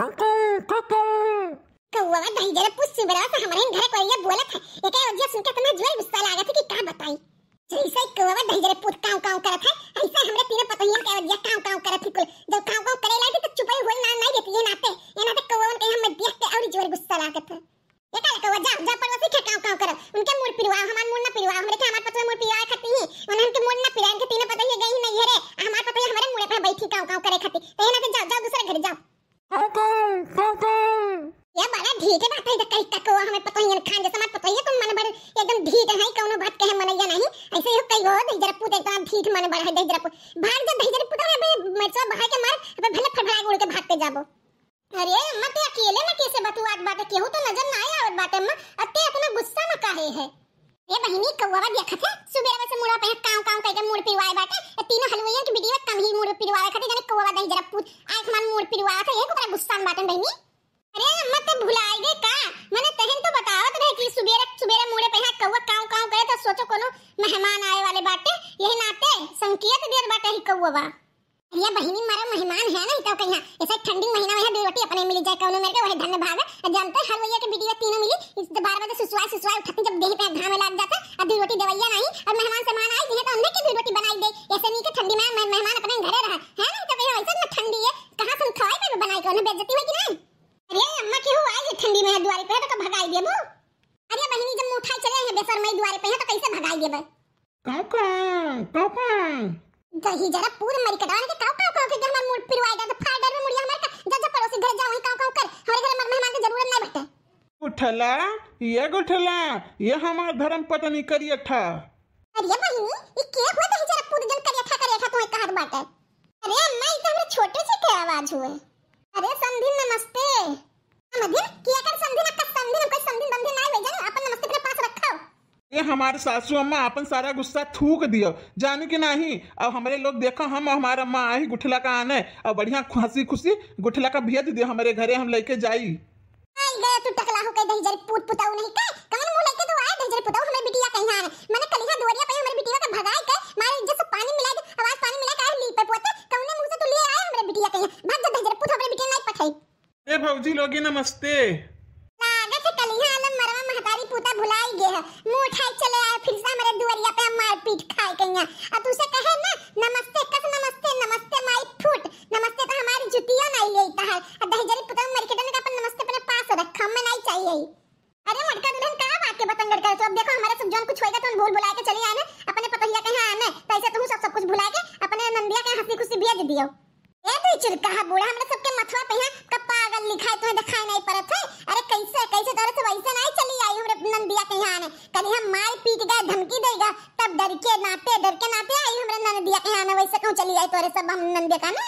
कौवा दही जरा पूछ से बरा से हमारे घर को ये बोलत है एके वजह सुन के तुम्हें जोर गुस्सा लागत है कि का बताई जैसे कौवा दही जरा पूछ काव काव करत है ऐसे हमरे तीनों पतंगियां के वजह काव काव करत है कुल जब काव काव करे लागी तो चुपई होई ना नहीं देती ये नाते ये नाते कौवा के हम देख के और जोर गुस्सा लागत है ये का कौवा जा जा पड़ोसी के काव काव करत उनके मुंह पिरवाओ हमार मुंह ना पिरवाओ हमरे के हमार पतला मुंह पिरवाए खाती है उन्हें के मुंह ना पिराए के तीनों पतंगियां गई नहीं है रे हमार पतंगियां हमारे मुंह पे बैठी काव काव करे खाती तो ये नाते जाओ जाओ दूसरे घर जाओ कोकोम कोकोम ये बड़ा ढीठ बात है कई तक हुआ हमें पतो ही खान जैसा मत पतो ये तुम तो मन बड़ एकदम ढीठ है कोनो बात कहे मन या नहीं ऐसे ही कई हो दही जरा पूत एकदम ढीठ मन बड़ है दही जरा पूत भाग जा दही जरा पूत अबे मरचा बहा के मार अबे भले फड़फड़ा उड़ के भाग के जाबो अरे अम्मा तू अकेले में कैसे बतुआत बात केहू तो नजर ना आया आवत बात अम्मा अते अपना गुस्सा में काहे है ए बहिनी कौवा बा देखत है सुबेरा से मुड़ा पे काव काव करके मुड़ पिरवाए बाटे ए तीन हलवैया के बिटिया कम ही मुड़ पिरवाए खाते जाने कौवा बा दही जरा पूछ आज मन मुड़ पिरवाए थे एक ओकरा गुस्सा में बाटन बहिनी अरे अम्मा ते भुलाए दे का मैंने तहन तो बतावत रहे कि सुबेरा सुबेरा मुड़े पे है कौवा काव काव करे तो सोचो कोनो मेहमान आए वाले बाटे यही नाते संकेत देत बाटे ही कौवा बा ये बहिनी मारा मेहमान है ना इतना कहीं ऐसा ठंडी महीना में दो रोटी अपने मिल जाए कौन मेरे को वही धन भाग जानते हर भैया के वीडियो तीनों मिली इस बार बार सुसुआ तो सुसुआ उठती जब देह पे धाम लग जाता और दो रोटी दवैया नहीं और मेहमान सामान आए जिन्हें तो हमने की दो रोटी बनाई दे ऐसे नहीं कि ठंडी में मेहमान अपने घर रहा है ना तो भैया ऐसा ना ठंडी है कहां से खाए पर बनाई को बेइज्जती हुई कि नहीं अरे अम्मा क्यों हुआ ये ठंडी में द्वार पे तो कब भगाई देबो अरे बहिनी जब मुठाई चले हैं बेसर मई द्वारे पे तो कैसे भगाई देबो काका काका गही जरा पूरे मरी कटाने के काव काव काव के घर में मुड़ पिरवाए जा तो फाड़ डर में मुड़िया मर का जा जा पड़ोसी घर जा वहीं काव काव कर हमारे घर में मेहमान की जरूरत नहीं बटे उठला ये गुठला ये हमार धर्म पता नहीं करिए था अरे बहिनी ये के हुआ तो जरा पूरे जन हमारे सासू अम्मा अपन सारा गुस्सा थूक दियो जानू कि नहीं अब हमारे लोग देखो हम हमारा अम्मा आई गुठला का आने और बढ़िया हंसी खुशी गुठला का भेज दियो हमारे घरे हम लेके जाई तू टकला हो के पुताऊ नहीं मुंह लेके आए पुताऊ बिटिया दुवरिया पे बिटिया का भगाए के मारे पानी मिला आवाज पानी मिला के आए पे पोते कौने मुंह से ले आए बिटिया भाग जा पुत बिटिया नहीं पठाई ए भौजी लोगी नमस्ते लागे भुलाई गे है मुंह उठाई चले आए फिर से हमारे दुवरिया पे मार पीट खाए गईया अब तुसे कहे ना नमस्ते कस नमस्ते नमस्ते माय फुट नमस्ते तो हमारी जुतिया नहीं लेता है अब दहजरी पुत्र मरकेटन का अपन नमस्ते अपने पास रखा हमें नहीं चाहिए अरे मटका दुल्हन का बात के बतंग लड़का तो अब देखो हमारे सब जोन कुछ होएगा तो भूल भुला के चली आए ना अपने पतहिया के हां आने पैसे तुम तो सब सब कुछ भुला के अपने नंदिया के हंसी खुशी भेज दियो ए तू चुलका है बूढ़ा हमरे सबके मथवा पे है कब पागल लिखा है तुम्हें दिखाई नहीं पड़त है अरे कैसे कैसे तरह से वैसे नहीं के नाते डर के नाते आई हमरा ननदिया के आना वैसे कहूं चली जाए तोरे सब हम ननदिया का ना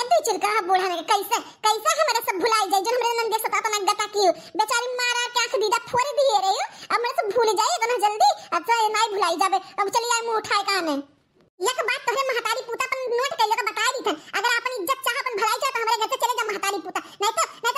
यदि चिरका बूढ़ा ने कैसे कैसे हमारा सब भुलाई जाई जन हमरा ननदिया सता तना गता की बेचारी मारा के आंख दीदा फोड़ दिए रे अब हमरा सब भूल जाए इतना जल्दी अब तो नहीं भुलाई जाबे अब चली जाए मुंह उठाए काने एक बात तोरे महतारी पूता अपन नोट कर ले तो बता दी था अगर अपन इज्जत चाह अपन भलाई चाह तो हमरा घर से चले जा महतारी पूता नहीं तो नहीं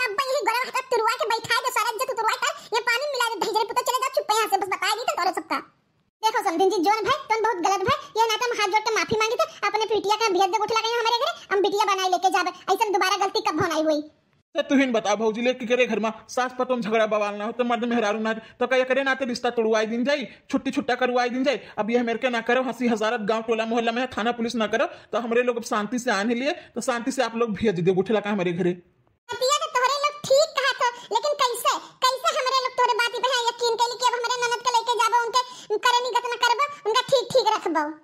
बता भाजी ले की करे घर में सास पतों झगड़ा बवालना हो तो मर्द मेहरारू ना तो कह करे ना तो रिश्ता तोड़वाई दिन जाए छुट्टी छुट्टा करवाई दिन जाए अब ये मेरे के ना करो हंसी हजारत गांव टोला मोहल्ला में थाना पुलिस ना करो तो हमारे लोग शांति से आने लिए तो शांति से आप लोग भेज दे उठे लगा हमारे घरे तो लेकिन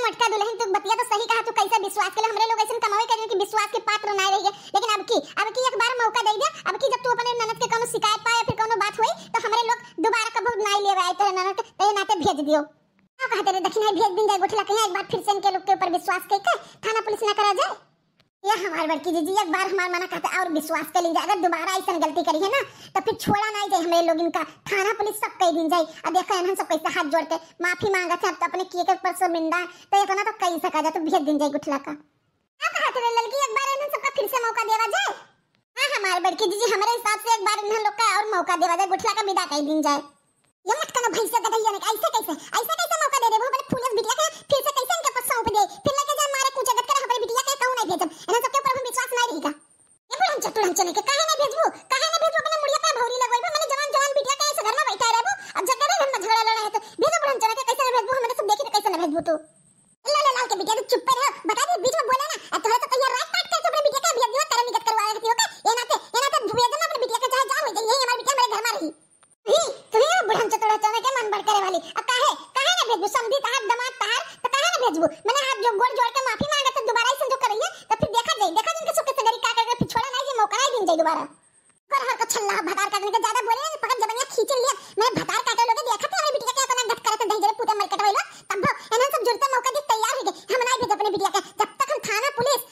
मटका दुल्हन तो बतिया तो सही कहा तू कैसा विश्वास के लिए हमरे लोग ऐसे कमावे कर कि विश्वास के पात्र ना रहिए लेकिन अब की अब की एक बार मौका दे दिया अब की जब तू अपने ननद के कोनो शिकायत पाए या फिर कोनो बात हुई तो हमरे लोग दोबारा कबो ना लेवे आए तो ननद ते नाते भेज दियो कहा तेरे दक्षिणा भेज दिन जाए गोठला कहीं एक बार फिर से इनके लोग के ऊपर विश्वास कर के थाना पुलिस ना करा जाए दीजिए हमारे बड़की जीजी एक बार हमारा मना करते और विश्वास कर लीजिए अगर दोबारा ऐसा गलती करी है ना तो फिर छोड़ा ना जाए हमारे लोग इनका थाना पुलिस सब कह दिन जाए अब देखो हम सब कैसे हाथ जोड़ते माफी मांगा थे अब तो अपने किए के ऊपर शर्मिंदा तो ये कहना तो कहीं से सका जाए तो भेज दिन जाए गुठला का लड़की एक बार इन्हें सबका फिर से मौका देवा जाए हाँ हमारे हाँ, बड़की जीजी हमारे हिसाब से एक बार इन्हें लोग का और मौका देवा जाए गुठला का विदा कह दिन जाए ये मत कहना भैंसा गधैया ने ऐसे कैसे ऐसे कैसे मौका दे देबो बड़े फूलस बिटिया के फिर से भेजब एना सबके ऊपर हम विश्वास नहीं रहेगा रहीगा ए चट्टू हम चले के काहे ना भेजबू काहे ना भेजबू अपने मुड़िया पे भौरी लगवाइबो मैंने जवान जवान बिटिया काहे से घर में बैठा रहबो अब जगह झगड़ा हम झगड़ा लड़ा है तो भेजो बुढ़न चले के कैसे ना भेजबू हमने तो सब देखे कैसे ना भेजबू तू ले लाल के बिटिया तू चुप रह बता दे बीच में बोला आप जो गोड़ जोड़ के माफी मांगे तो दोबारा ऐसे जो करैया तो फिर देखा जाए देखा जिनके से गरी का करके फिर छोड़ा नहीं जे मौका नहीं दिन जाए दोबारा कर हर को छल्ला भदार काटने के ज्यादा बोले ना पकड़ जबनिया खींच लिया मैं भदार काटे लोगे देखा तो हमारी बिटिया के अपना गट तो दही जरे पूरा मरकट होइलो तब एनन सब जुड़ते मौका दे तैयार हो गए हम नहीं भेज अपने बिटिया के जब तक हम थाना पुलिस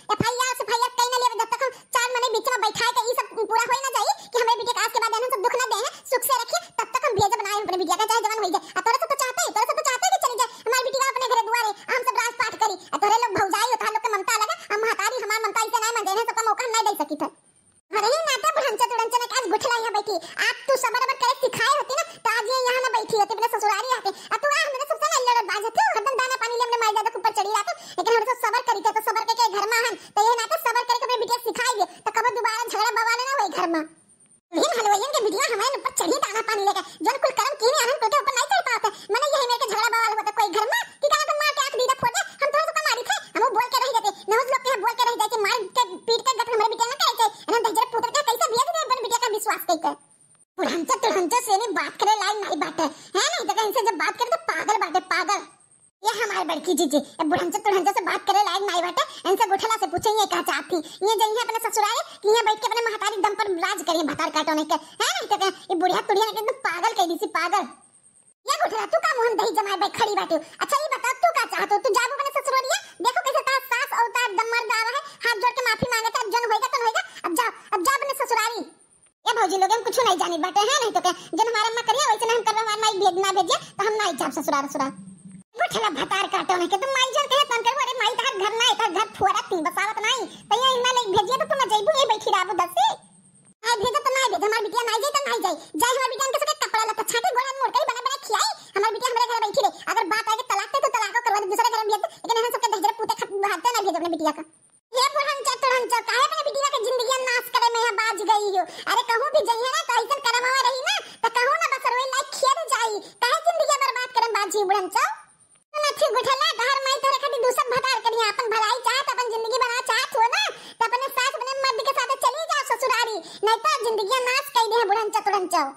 अगर बराबर करे सिखाए होते ना तो आज ये यहाँ ना बैठी होती अपने ससुराल आते अब इनसे गोठला से पूछे पूछेंगे क्या चाहती ये जई है अपने ससुराल कि यहाँ बैठ के अपने महतारी दम पर राज करिए भतार काटो नहीं कर है नहीं कहते ये बुढ़िया तुड़िया एकदम पागल कह दी सी पागल ये गोठला तू का मोहन दही जमाए बैठ खड़ी बैठी अच्छा ये बता तू का चाहत हो तू जाबो अपने ससुराल ससुरालिया देखो कैसे तार सास और तार दमर्द आवा है हाथ जोड़ के माफी मांगे था जन होएगा तो होएगा अब जा अब जा अपने ससुराली ये भौजी लोग हम कुछ नहीं जाने बैठे हैं नहीं तो क्या जन हमारा अम्मा करिए वैसे ना हम करवा हमारा ना भेजना भेजिए तो हम ना जाब ससुराल ससुराल खेला भतार काटो में के तुम माई जन खेला तन करबो अरे माई तहार तो घर ना एकर घर फुअरा तीन बसावत तो नहीं तो तैया इमा ले भेजिए तो तुम जइबू ये बैठी रहबो से आ भेज तो ना भेज हमार बिटिया ना जाई तो ना जाई जाई हमार बिटिया के सके कपड़ा लत्ता छाटे गोड़ा मोड़ के बना बना खियाई हमार बिटिया हमरा घर बैठी रहे अगर बात आए के तलाक पे तो तलाक करवा दे दूसरे घर में भेज लेकिन हम सबके दहजर पूते खत भागते ना भेज अपने बिटिया का बन जाओ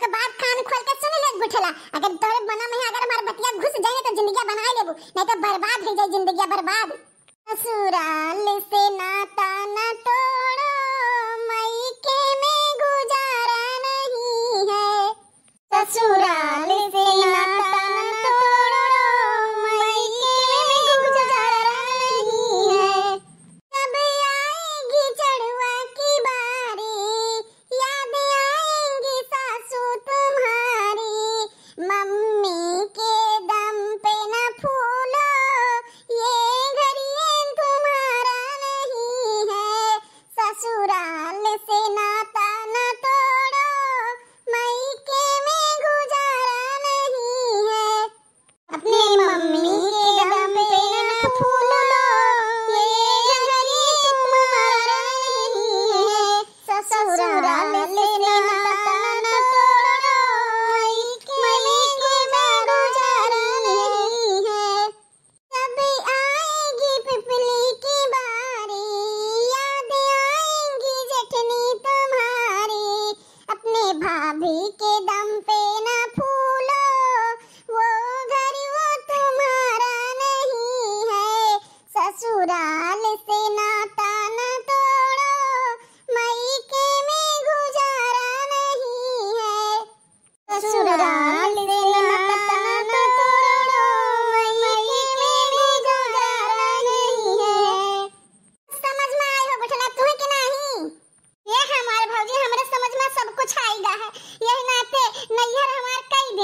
तो बात खान खोल के सुन ले गुठला अगर तोरे बना में अगर हमार बतिया घुस जाए तो जिंदगी बना लेबू नहीं तो बर्बाद हो जाए जिंदगी बर्बाद ससुराल से ना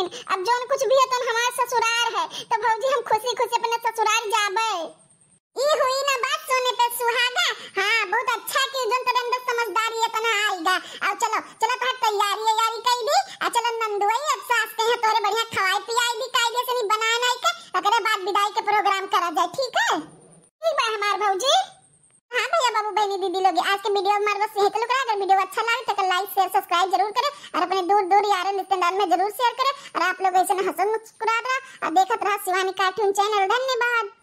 हथिन अब जौन कुछ भी है तो हमार ससुराल है तो भौजी हम खुशी खुशी अपने ससुराल जाबे ई हुई ना बात सोने पे सुहागा हां बहुत अच्छा की जौन तेरे अंदर समझदारी इतना आएगा और चलो चलो तो तैयारी है यारी कई भी आ चलो नंदुई अब सास के है तोरे बढ़िया खवाई पियाई भी काई जैसे नहीं बनाना है के अगर बात विदाई के प्रोग्राम करा जाए ठीक है ठीक है हमार भौजी हां भैया बाबू बहनी दीदी लोग आज के वीडियो हमारे बस यही तक तो अगर वीडियो अच्छा लगे तो लाइक शेयर सब्सक्राइब जरूर करें और अपने दूर दूर यार रिश्तेदार में जरूर शेयर करें और आप लोग ऐसे हंसन मुस्कुरा रहा और देखत तो रहा शिवानी कार्टून चैनल धन्यवाद